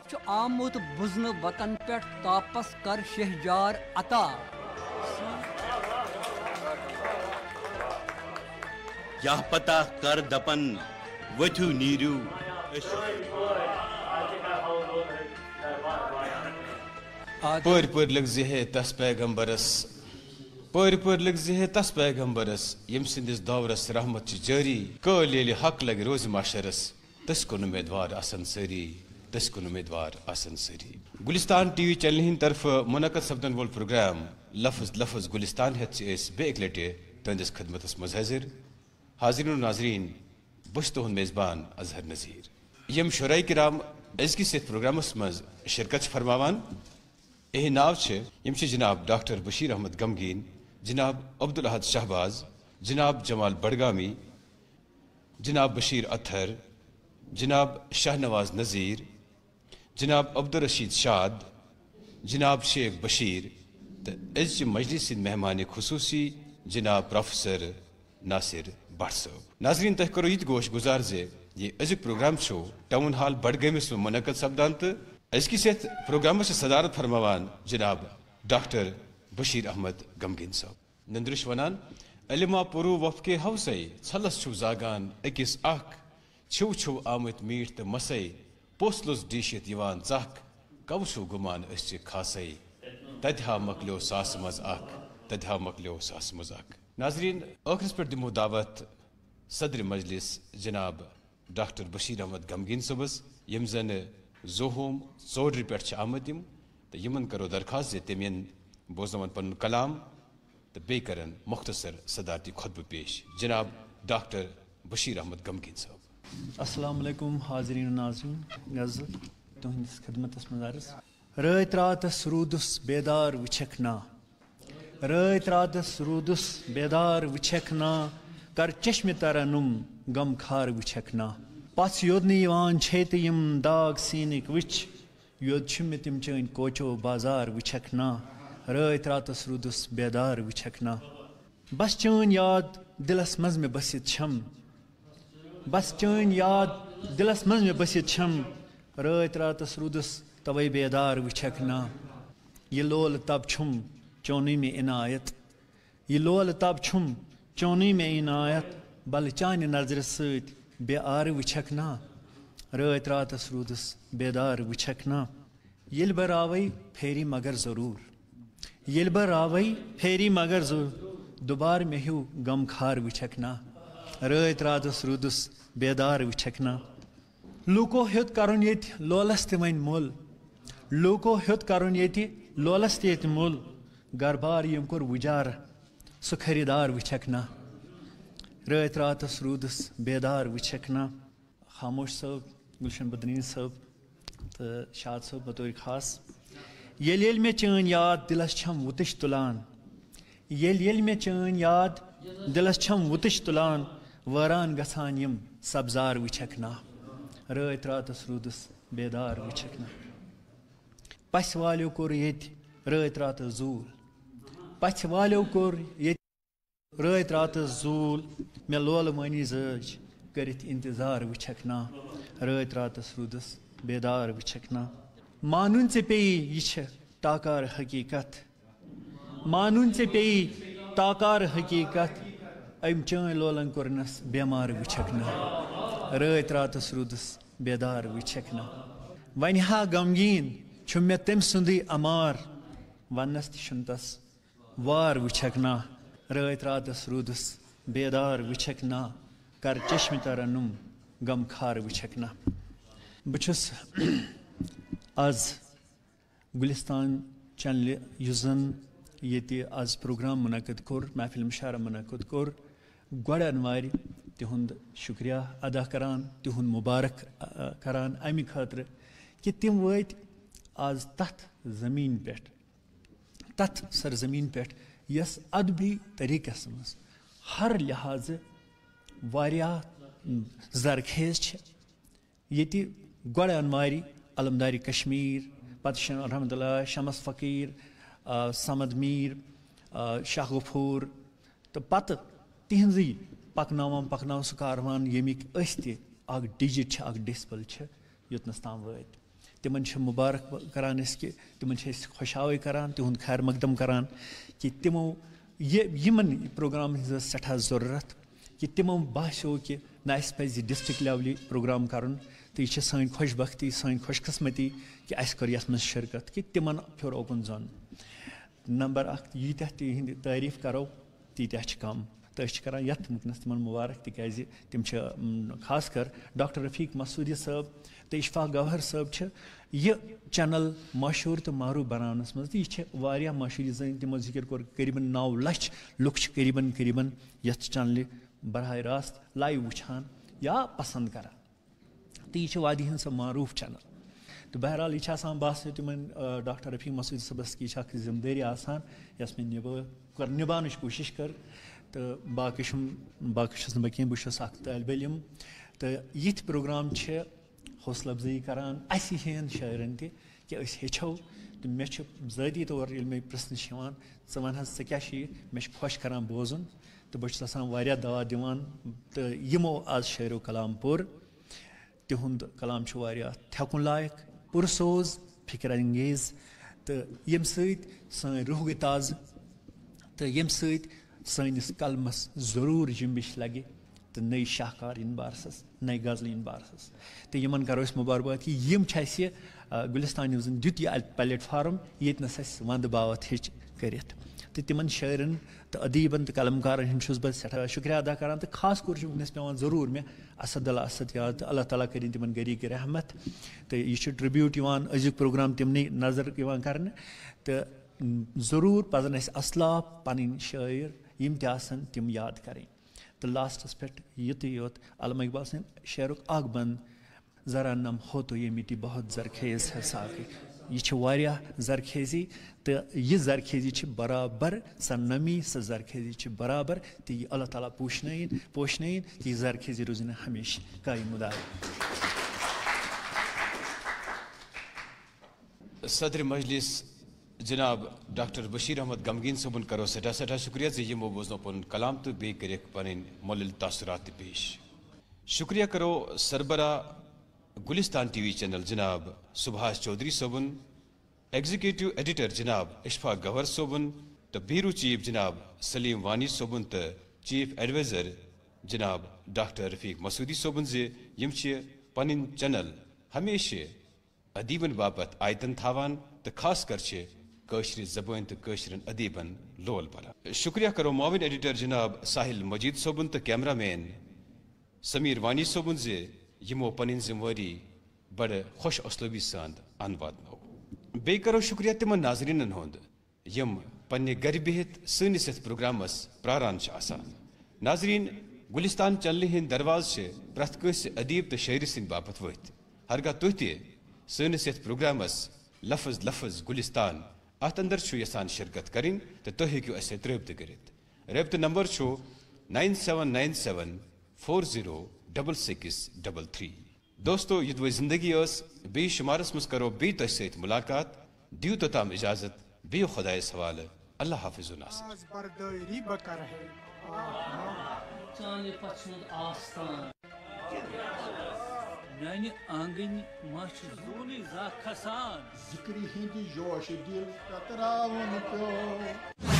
خلاف आमुत बुजन वतन पे तापस कर शहजार अता यह पता कर दपन वठू नीरू पर पर लग जिहे तस पैगंबरस पर पर लग जिहे तस पैगंबरस यम सिंदिस दौरस रहमत जारी कल हक लगे रोज माशरस तस कुन उम्मीदवार असन सरी दस उम्मीदवार आसन सरी गुलिस्तान टी वी चैनल हिंद तरफ मुनद सपदन वोल प्रोग्राम लफज लफज गुलिस्तान हे बेक लटे तुंदिस खदमत मज हाजिर हाजिर नाजरीन बुस तुद मेज़बान अजहर नज़ीर यम शुरा कराम अजकिस प्रोग्राम मज शिरकत फरमान यह नाव यम जनाब डॉक्टर बशीर अहमद गमगीन जनाब अब्दुल अहद शहबाज जनाब जमाल बड़गामी जनाब बशीर अथर जनाब शाहनवाज नज़ीर जनाब अब्दुल रशीद शाद जनाब शेख बशीर त अज मजलिस मेहमान खसूसी जनाब प्रोफेसर नासिर भट सब नाजरीन तह करो यह गोश गुजार जे ये अज प्रोग्राम छो टाउन हॉल बडगमस में मुनद सपदान तो अजकि प्रोग्राम से सदारत फरमान जनाब डॉक्टर बशीर अहमद गमगिन सब नंदरिश वनान अलिमा पुरु वफ के हवसई छलस छु जागान अकिस अख छु छु आमत मीठ तो मसई पोसलुस डीशित यवान जख कवशु गुमान अस खासे तथा मकलो सास मज अख तथा मकलो सास मज अख नाजरीन आखिरस पे दिमो दावत सदर मजलिस जनाब डॉक्टर बशीर अहमद गमगीन सबस यम जन जोहोम चौडर पे आमद यम तो यमन करो दरखास्त तम बोजन पन कलाम तो बे कर मुख्तसर सदारती खुतब पेश जनाब डॉक्टर बशीर अहमद गमगीन साहब असलकुम हाजरीन नाजरीन गज़ल तुहंदिस खदमत मज अर्ज रत रातस रूदस बेदार वछख ना रत रातस रूदस बेदार वछख ना कर चश्मे तरनुम गम खार वछख ना पस योद छेत यम दाग सीनिक वछ योद मे तम चन कोचो बाजार वछख ना रत रातस रूदस बेदार वछख ना बस चन याद दिलस मज मे बसित बस चीन याद दिलस मज मे बसित छम रात रातस रूदस तवे बेदार वछक ना ये लोल तब छुम चौनी में इनायत ये लोल तब छुम चौनी में इनायत बल चान नजर सत बे आर वछक ना रात रातस रूदस बेदार वछक ना ये बह रावै फेरी मगर ज़रूर ये बह रावै फेरी मगर जरूर दुबार मे हू गम खार वछक ना रत रातस रूदस बेदार वछक लूको ह्योत कर लोलस त वन मोल लूको ह्योत कर लोलस त मोल गरबार यम कोर वुजार सह खरीदार वछक ना रत रातस रूदस बेदार वछक खामोश सब गुलशन बदनीन सब तो शाद सब बतौर खास ये येल मे चन याद दिलस छम वुतश तुलान येल येल मे चन याद दिलस छम वुतश तुलान واران گژھان یم سبزار وچھک نا رات راتس رودس بیدار وچھک نا پس والیو کور یت رات راتس زول پس والیو کور یت رات راتس زول مے لول مانی زج کرت انتظار وچھک نا رات راتس رودس بیدار وچھک نا مانن ژے پیی یہ چھ تاکار حقیقت مانن ژے پیی تاکار حقیقت أم چان لولن كورنس بيمار وچكنا رأيت راتس رودس بيدار وچكنا وانها غمگين چو مے تم سندی امار ونس تشن تس وار وچکنا رأيت راتس رودس بيدار وچكنا کر چشم ترنم غم خار وچکنا بچس آز گلستان چنلہِ یُس زن ییٚتہِ آز پروگرام مُنعقد کوٚر محفِل مُشارہ مُنعقد کوٚر गोड़ अनवार तिहद शुक्रिया अदा करान तिहद मुबारक करान अमि खतर कि तम वो आज तथ जमीन पे तथ सरजमीन पे यस अदबी तरीकस मज हर लिहाज वारिया जरखेज ये गोड़ अनवारी अलमदारी कश्मीर पत रहमत शमस फ़कीर समद मीर शाह गफूर तो पत तिहजी पकन पकनाव सह कारवान यमिक डिजिट डिस्पल योतनस तम वत मुबारक करान कि तिमन खुशावे करान तिहद खैर मकदम करान कि ये यमन प्रोग्राम सठा जरूरत कि तिमो बो कि ना अस पे लेवल प्रोग्राम कर तो यह सी खुशबख्ती सी खुशकस्मती कि अस कर शिरकत कि तिम फिर जो नंबर अख तिंद तिहद तारीफ करो तीत कम तो अस कर ये वनस तम मुबारक तिकाज तम खास कर डॉक्टर रफीक मसूदी साहब तो इशफाक गवहर से यह चैनल मशहूर तो मारूफ बनानस मज यह मशहूर जन तमो जिक्र कोर करीबन नौ लक्ष लुक करीबन करीबन ये चैनल बरह रास्त लाइव वुछान या पसंद कर तो यह वादी हज मारूफ चैनल तो बहरहाल यह बहस तुम डॉक्टर रफीक मसूद सबस की जिम्मेदारी आसान यस मे निबान कोशिश कर تہٕ باقٕے چھُم باقٕے چھُس نہٕ بہٕ کینٛہہ بہٕ چھُس اَکھ طالبہِ علم تہٕ یِتھۍ پرٛوگرام چھِ حوصلہٕ اَفضٲیی کَران اَسہِ ہِوٮ۪ن شٲعرَن تہِ کہِ أسۍ ہیٚچھو تہٕ مےٚ چھُ ذٲتی طور ییٚلہِ مےٚ پِرٛژھنہٕ چھِ یِوان ژٕ وَن حظ ژٕ کیٛاہ چھِ یہِ مےٚ چھِ خۄش کَران بوزُن تہٕ بہٕ چھُس آسان واریاہ دعا دِوان تہٕ یِمو آز شٲعرو کلام پوٚر تِہُنٛد کلام چھُ واریاہ تھٮ۪کُن لایق پُرسوز فِکر انگیز تہٕ ییٚمہِ سۭتۍ سٲنۍ روح گٔے تازٕ تہٕ ییٚمہِ سۭتۍ सैनिस कलमस जरूर जिम्बिश लगे तो नई शाहकार इन बारसस नई गजल इन बारसस तो इन करो मुबारबाद कि यम गुलिस्तान न्यूज़न दुत यह प्लेटफार्म यस वंद बावत हिच कर तो तिम शायरन तो अदीबन तो कलमकारन सठा शुक्रिया अदा करान तो खास कर वनस पे जरूर मे असद असद याद तो अल्लाह ताली कर तिम गरी की रहमत तो यह ट्रिब्यूट अज प्रोग्राम तमन नजर कर जरूर पजन असलाफ पन शायर यम तन तम याद करें तो लास्टस पे युत योत अलम इकबाल सद शेर अख बंद जरा नम हो तो ये मिट्टी बहुत जरखेज है साकी यह जरखेजी तो यह जरखेजी बराबर स नमी स जरखेजी बराबर तो यह अल्लाह ताली पोशन पोशन तो यह जरखेजी रोजन हमेश कायमुदार सदर मजलिस जनाब डॉक्टर बशीर अहमद गमगीन सबन करो सठा सठा शुक्रिया जी यमो बोजन पुन कलाम तो बे कर पे मोल तासरात पेश शुक्रिया करो सरबरा गुलिस्तान टीवी चैनल जनाब सुभाष चौधरी सोबन एग्जीक्यूटिव एडिटर जनाब इशफा गवर सोबन तो बीरू चीफ जनाब सलीम वानी सोबन तो चीफ एडवाइजर जनाब डॉक्टर रफीक मसूदी सबन जे यम चैनल हमेशा अदीबन बापत आयतन थावान तो खास कर कश्री जबान तो कशर अदीबन लोल बला शुक्रिया करो माविन एडिटर जनाब साहिल मजीद सोबन तो कैमरा मैन समीर वानी सोबन जे यमो पन जिम्मेवारी बड़ खुश असलूबी सद अन वातो बे करो शुक्रिया तिम नाजरन हूँ यम पे गर बिहित सनिस प्रोग्रामस प्रारान नाजरन गुलिस्तान चलने हिंद दरवाज प्रथ कस अदीब तो शायर सद बापत वत हरगा तुह तोग्रामस लफज लफज गुलिस्तान अत अंदर शिरकत करें तो तुम हेकू अस रबत कर रबत number nine seven nine seven four zero double six double three दोस्तों यह वो जिंदगी बेशुमारस मज करो बे बी तुम मुलाकात दियो तो तोताम इजाजत बियो खुदाय सवाल अल्लाह हाफिज नासिर میانہِ آنٛگٕنۍ مَچھ زوٗلہِ زا کھسان ذِکرِ ہِنٛدِ جوشہِ دِل کتراوُن پیوٚو